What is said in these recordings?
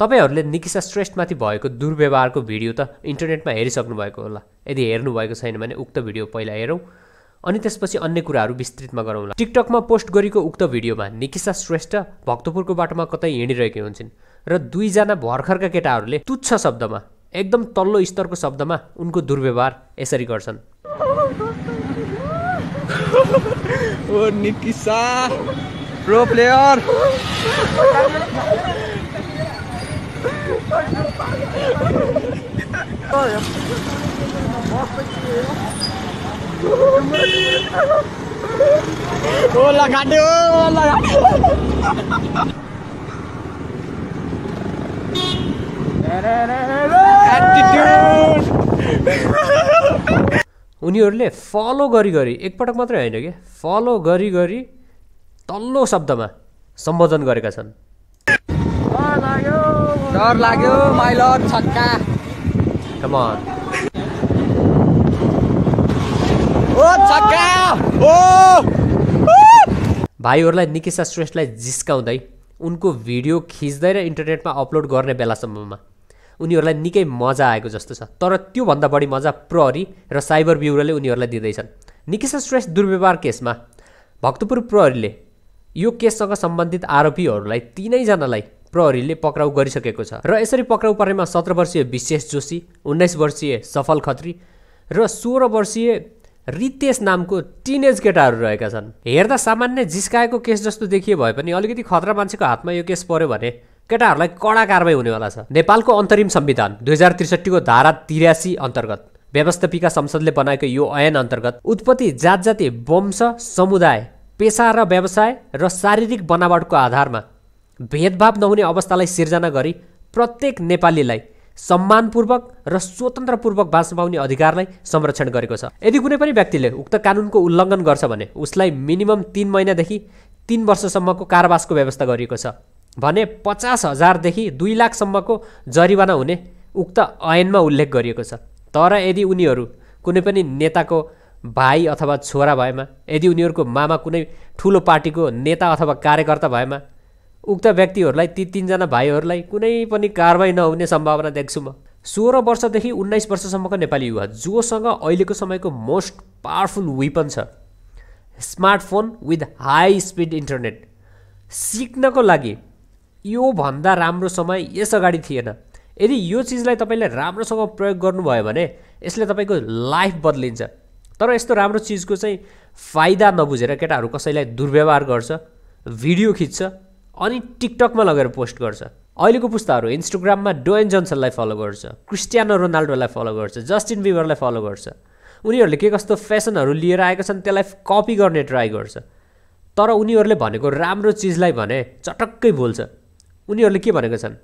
तपाईँहरूले निकिसा श्रेष्ठमाथि भएको दुर्व्यवहारको भिडियो त इन्टरनेटमा हेरिसक्नु भएको होला यदि हेर्नुभएको छैन भने उक्त भिडियो पहिला हेरौँ अनि त्यसपछि अन्य कुराहरू विस्तृतमा गरौँला टिकटकमा पोस्ट गरेको उक्त भिडियोमा निकिसा श्रेष्ठ भक्तपुरको बाटोमा कतै हिँडिरहेकी हुन्छन् र दुईजना भर्खरका केटाहरूले तुच्छ शब्दमा एकदम तल्लो स्तरको शब्दमा उनको दुर्व्यवहार यसरी गर्छन् ओ निकिसा प्रो प्लेयर ओला ओला उनीहरूले फलो गरी गरी एकपटक मात्रै होइन कि फलो गरी गरी तल्लो शब्दमा सम्बोधन गरेका छन् डर लाग्यो माइल छक्का कम ओ छक्का ओ भाइहरूलाई निकिसा श्रेष्ठलाई जिस्काउँदै उनको भिडियो खिच्दै र इन्टरनेटमा अपलोड गर्ने बेलासम्ममा उनीहरूलाई निकै मजा आएको जस्तो छ तर त्योभन्दा बढी मजा प्रहरी र साइबर ब्युरोले उनीहरूलाई दिँदैछन् निकिसा श्रेष्ठ दुर्व्यवहार केसमा भक्तपुर प्रहरीले यो केससँग सम्बन्धित आरोपीहरूलाई तिनैजनालाई प्रहरीले पक्राउ गरिसकेको छ र यसरी पक्राउ परेमा सत्र वर्षीय विशेष जोशी उन्नाइस वर्षीय सफल खत्री र सोह्र वर्षीय रितेश नामको टिनेज केटाहरू रहेका छन् हेर्दा सामान्य जिस्काएको केस जस्तो देखिए भए पनि अलिकति खतरा मान्छेको हातमा यो केस पर्यो भने केटाहरूलाई कडा कारवाही हुनेवाला छ नेपालको अन्तरिम संविधान दुई हजार त्रिसठीको धारा तिरासी अन्तर्गत व्यवस्थापिका संसदले बनाएको यो ऐन अन्तर्गत उत्पत्ति जात जाति वंश समुदाय पेसा र व्यवसाय र शारीरिक बनावटको आधारमा भेदभाव नहुने अवस्थालाई सिर्जना गरी प्रत्येक नेपालीलाई सम्मानपूर्वक र स्वतन्त्रपूर्वक बाँच्न पाउने अधिकारलाई संरक्षण गरेको छ यदि कुनै पनि व्यक्तिले उक्त कानुनको उल्लङ्घन गर्छ भने उसलाई मिनिमम तिन महिनादेखि तिन वर्षसम्मको कारावासको व्यवस्था गरिएको छ भने पचास हजारदेखि दुई लाखसम्मको जरिवाना हुने उक्त ऐनमा उल्लेख गरिएको छ तर यदि उनीहरू कुनै पनि नेताको भाइ अथवा छोरा भएमा यदि उनीहरूको मामा कुनै ठुलो पार्टीको नेता अथवा कार्यकर्ता भएमा उक्त व्यक्तिहरूलाई ती तिनजना भाइहरूलाई कुनै पनि कारवाही नहुने सम्भावना देख्छु म सोह्र वर्षदेखि उन्नाइस वर्षसम्मको नेपाली युवा जोसँग अहिलेको समयको मोस्ट पावरफुल वेपन छ smartphone with high speed internet सिक्नको लागि योभन्दा राम्रो समय यस अगाडि थिएन यदि यो चिजलाई तपाईँले राम्रोसँग प्रयोग गर्नुभयो भने यसले तपाईँको लाइफ बद्लिन्छ तर यस्तो राम्रो चिजको चाहिँ फाइदा नबुझेर केटाहरू कसैलाई दुर्व्यवहार गर्छ भिडियो खिच्छ अनि टिकटकमा लगेर पोस्ट गर्छ अहिलेको पुस्ताहरू इन्स्टाग्राममा डोएन जोन्सनलाई फलो गर्छ क्रिस्टियानो रोनाल्डोलाई फलो गर्छ जस्टिन बिबरलाई फलो गर्छ उनीहरूले के कस्तो फेसनहरू लिएर आएका छन् त्यसलाई कपी गर्ने ट्राई गर्छ तर उनीहरूले भनेको राम्रो चिजलाई भने चटक्कै बोल्छ उनीहरूले के भनेको छन्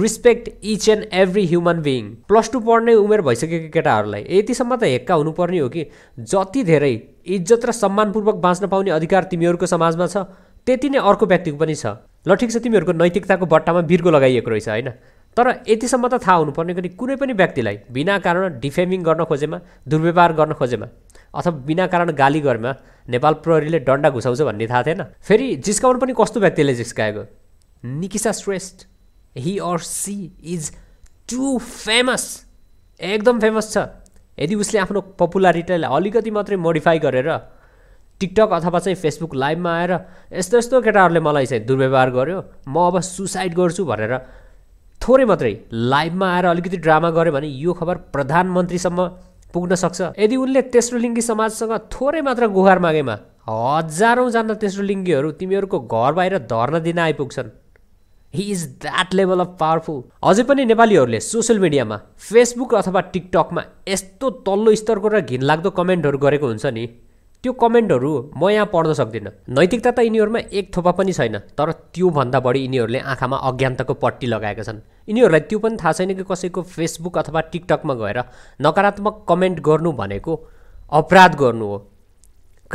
respect each and every human being plus two पढ्ने उमेर भइसकेको केटाहरूलाई यतिसम्म त हेक्का हुनुपर्ने हो कि जति धेरै इज्जत र सम्मानपूर्वक बाँच्न पाउने अधिकार तिमीहरूको समाजमा छ त्यति नै अर्को व्यक्तिको पनि छ ल ठिक छ तिमीहरूको नैतिकताको बट्टामा बिर्को लगाइएको रहेछ होइन तर यतिसम्म त थाहा हुनुपर्ने कि कुनै पनि व्यक्तिलाई बिना कारण डिफेमिङ गर्न खोजेमा दुर्व्यवहार गर्न खोजेमा अथवा बिना कारण गाली गरेमा नेपाल प्रहरीले डन्डा घुसाउँछ भन्ने थाहा थिएन फेरि जिस्काउनु पनि कस्तो व्यक्तिले जिस्काएको Nikisa Shrestha he or she is too famous एकदम फेमस छ यदि उसले आफ्नो पपुलारिटीलाई अलिकति मात्रै मोडिफाई गरेर टिकटक अथवा चाहिँ फेसबुक लाइभमा आएर यस्तो यस्तो केटाहरूले मलाई चाहिँ दुर्व्यवहार गर्यो म अब सुसाइड गर्छु भनेर थोरै मात्रै लाइभमा आएर अलिकति ड्रामा गऱ्यो भने यो खबर प्रधानमन्त्रीसम्म पुग्न सक्छ यदि उनले तेस्रो लिङ्गी समाजसँग थोरै मात्र गुहार मागेमा हजारौँजना तेस्रो लिङ्गीहरू तिमीहरूको घर बाहिर धर्न दिन आइपुग्छन् he is that level of powerful अझै पनि नेपालीहरूले सोसियल मिडियामा फेसबुक अथवा टिकटकमा यस्तो तल्लो स्तरको र घिनलाग्दो कमेन्टहरू गरेको हुन्छ नि त्यो कमेन्टहरू म यहाँ पढ्न सक्दिनँ नैतिकता त यिनीहरूमा एक थोपा पनि छैन तर त्योभन्दा बढी यिनीहरूले आँखामा अज्ञानताको पट्टी लगाएका छन् यिनीहरूलाई त्यो पनि थाहा छैन कि कसैको फेसबुक अथवा टिकटकमा गएर नकारात्मक कमेन्ट गर्नु भनेको अपराध गर्नु हो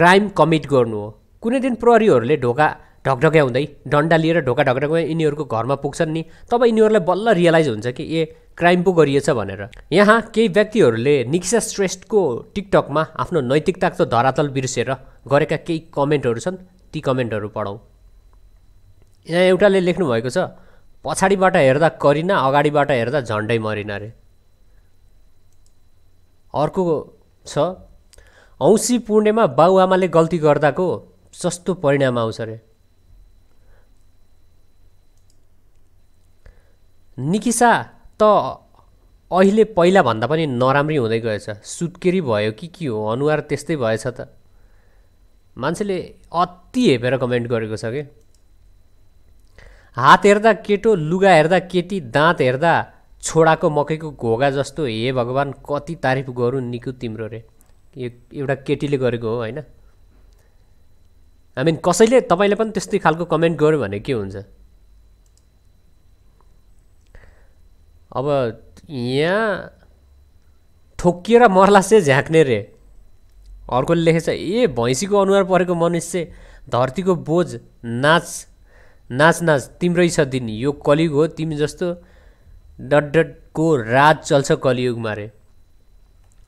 क्राइम कमिट गर्नु हो कुनै दिन प्रहरीहरूले ढोका ढकढक्या हुँदै डन्डा लिएर ढोका ढकढक्या यिनीहरूको घरमा पुग्छन् नि तब यिनीहरूलाई बल्ल रियलाइज हुन्छ कि ए क्राइम पो गरिएछ भनेर यहाँ केही व्यक्तिहरूले निक्सा श्रेष्ठको टिकटकमा आफ्नो नैतिकताको धरातल बिर्सेर गरेका केही कमेन्टहरू छन् ती कमेन्टहरू पढौँ यहाँ एउटाले लेख्नुभएको छ पछाडिबाट हेर्दा करिना अगाडिबाट हेर्दा झन्डै मरिन रे अर्को छ औँसी पूर्णेमा बाउ गल्ती गर्दाको सस्तो परिणाम आउँछ अरे निकिसा त अहिले पहिलाभन्दा पनि नराम्री हुँदै गएछ सुत्केरी भयो कि के हो अनुहार त्यस्तै भएछ त मान्छेले अति हेपेर कमेन्ट गरेको छ कि हात हेर्दा केटो लुगा हेर्दा केटी दाँत हेर्दा छोडाको मकैको घोगा जस्तो हे भगवान् कति तारिफ गरौँ निको तिम्रो रे एउटा केटीले गरेको हो होइन आई मिन कसैले तपाईँले पनि त्यस्तै खालको कमेन्ट गर्यो भने के हुन्छ अब यहाँ ठोक्किएर चाहिँ झ्याक्ने रे अर्कोले लेखेछ ए भैँसीको अनुहार परेको मनुष्य धरतीको बोझ नाच नाच नाच तिम्रै छ दिन यो कलियुग हो तिमी जस्तो डडको राज चल्छ कलियुगमा रे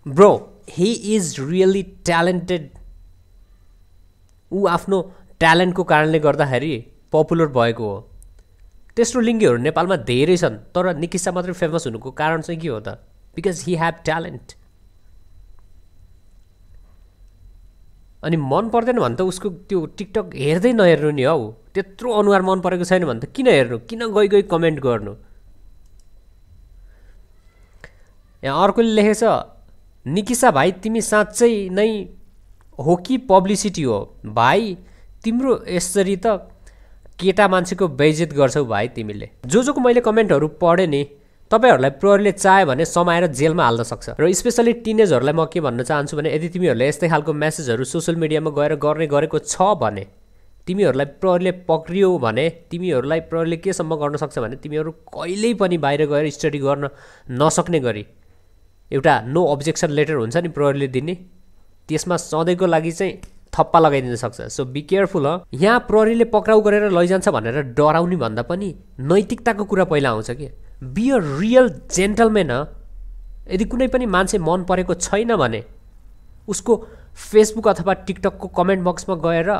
bro he is really talented ऊ आफ्नो ट्यालेन्टको कारणले गर्दाखेरि पपुलर भएको हो तेस्रो लिङ्गीहरू नेपालमा धेरै छन् तर निकिसा मात्रै फेमस हुनुको कारण चाहिँ के हो त बिकज हि ह्याभ ट्यालेन्ट अनि मन पर्दैन भने त उसको त्यो टिकटक हेर्दै नहेर्नु नि हौ त्यत्रो अनुहार मन परेको छैन भने त किन हेर्नु किन गई गई कमेन्ट गर्नु यहाँ अर्कोले लेखेको छ निकिसा भाइ तिमी साँच्चै नै हो कि पब्लिसिटी हो भाइ तिम्रो यसरी त केटा मान्छेको बेजित गर्छौ भाइ तिमीले जो जोको मैले कमेन्टहरू पढेँ नि तपाईँहरूलाई प्रहरीले चाह्यो भने समाएर जेलमा हाल्न सक्छ र स्पेसली टिनेजहरूलाई म के भन्न चाहन्छु भने यदि तिमीहरूले यस्तै खालको मेसेजहरू सोसियल मिडियामा गएर गर्ने गरेको छ भने तिमीहरूलाई प्रहरीले पक्रियो भने तिमीहरूलाई प्रहरीले केसम्म गर्न सक्छ भने तिमीहरू कहिल्यै पनि बाहिर गएर स्टडी गर्न नसक्ने गरी एउटा नो अब्जेक्सन लेटर हुन्छ नि प्रहरीले दिने त्यसमा सधैँको लागि चाहिँ थप्पा लगाइदिन सक्छ सो बी केयरफुल हो यहाँ प्रहरीले पक्राउ गरेर लैजान्छ भनेर डराउने भन्दा पनि नैतिकताको कुरा पहिला आउँछ कि बी अ रियल जेन्टलमेन यदि कुनै पनि मान्छे मन परेको छैन भने उसको फेसबुक अथवा टिकटकको कमेन्ट बक्समा गएर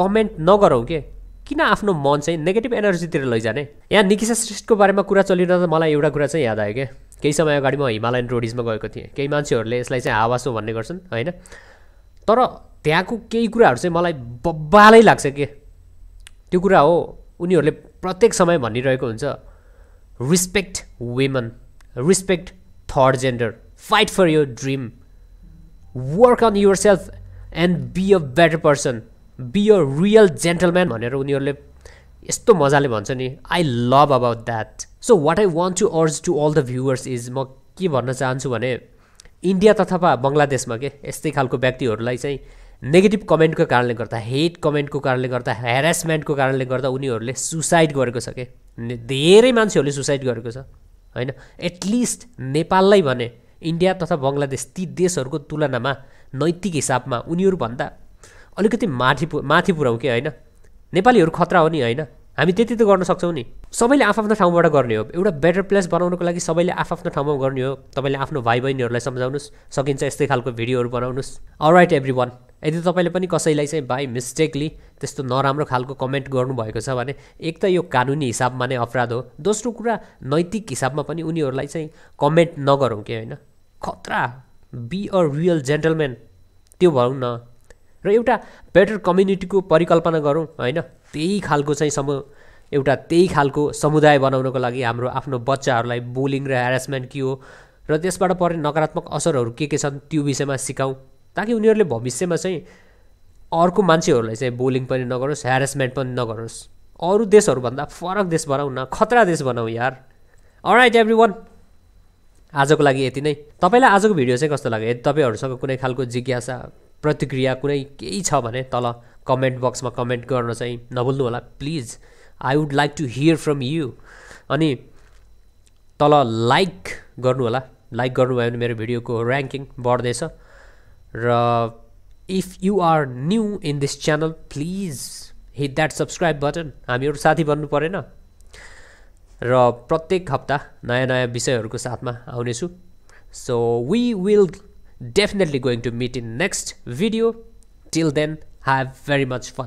कमेन्ट नगरौँ के किन आफ्नो मन चाहिँ नेगेटिभ एनर्जीतिर लैजाने यहाँ निकिसा श्रेष्ठको बारेमा कुरा चलिरहँदा मलाई एउटा कुरा चाहिँ याद आयो क्या केही समय अगाडि म हिमालयन रोडिजमा गएको थिएँ केही मान्छेहरूले यसलाई चाहिँ हावासो भन्ने गर्छन् होइन तर त्यहाँको केही कुराहरू चाहिँ मलाई बब्बालै लाग्छ के त्यो कुरा हो उनीहरूले प्रत्येक समय भनिरहेको हुन्छ respect women respect third gender fight for your dream work on yourself and be a better person be a real gentleman भनेर उनीहरूले यस्तो मजाले भन्छ नि I love about that so what I want to urge to all the viewers is म के भन्न चाहन्छु भने इन्डिया तथा बङ्गलादेशमा के यस्तै खालको व्यक्तिहरूलाई चाहिँ नेगेटिभ कमेन्टको कारणले गर्दा हेट कमेन्टको कारणले गर्दा हेरेसमेन्टको कारणले गर्दा उनीहरूले सुसाइड गरेको छ कि धेरै मान्छेहरूले सुसाइड गरेको छ होइन एटलिस्ट नेपाललाई भने इन्डिया तथा बङ्गलादेश ती देशहरूको तुलनामा नैतिक हिसाबमा उनीहरूभन्दा अलिकति माथि माथि पुऱ्याउँ कि होइन नेपालीहरू खतरा हो नि होइन हामी त्यति त गर्न सक्छौँ नि सबैले आफ्नो ठाउँबाट गर्ने हो एउटा बेटर प्लेस बनाउनुको लागि सबैले आफ्नो ठाउँमा गर्ने हो तपाईँले आफ्नो भाइ बहिनीहरूलाई सम्झाउनुहोस् सकिन्छ यस्तै खालको भिडियोहरू बनाउनुहोस् अराइट एभ्री वान यदि तपाईँले पनि कसैलाई चाहिँ बाई मिस्टेकली त्यस्तो नराम्रो खालको कमेन्ट गर्नुभएको छ भने एक त यो कानुनी हिसाबमा नै अपराध हो दोस्रो कुरा नैतिक हिसाबमा पनि उनीहरूलाई चाहिँ कमेन्ट नगरौँ कि होइन खतरा बी अ रियल जेन्टलम्यान त्यो भनौँ न र एउटा बेटर कम्युनिटीको परिकल्पना गरौँ होइन त्यही खालको चाहिँ सम एउटा त्यही खालको समुदाय बनाउनको लागि हाम्रो आफ्नो बच्चाहरूलाई बुलिङ र हेरेसमेन्ट के हो र त्यसबाट पर्ने नकारात्मक असरहरू के के छन् त्यो विषयमा सिकाउँ ताकि उनीहरूले भविष्यमा चाहिँ अर्को मान्छेहरूलाई चाहिँ बोलिङ पनि नगरोस् हेरेसमेन्ट पनि नगरोस् अरू देशहरूभन्दा फरक देश बनाऊ न खतरा देश बनाऊ यार अराइट एभ्री वान आजको लागि यति नै तपाईँलाई आजको भिडियो चाहिँ कस्तो लाग्यो यदि तपाईँहरूसँग कुनै खालको जिज्ञासा प्रतिक्रिया कुनै केही छ भने तल कमेन्ट बक्समा कमेन्ट गर्न चाहिँ नभुल्नु होला please I would like to hear from you अनि तल लाइक गर्नु होला लाइक गर्नुभयो भने मेरो भिडियोको ऱ्याङ्किङ बढ्दैछ र if you are new in this channel please hit that subscribe button हामीहरू साथी बन्नु परेन र प्रत्येक हप्ता नयाँ नयाँ विषयहरूको साथमा आउनेछु so we will definitely going to meet in next video till then have very much fun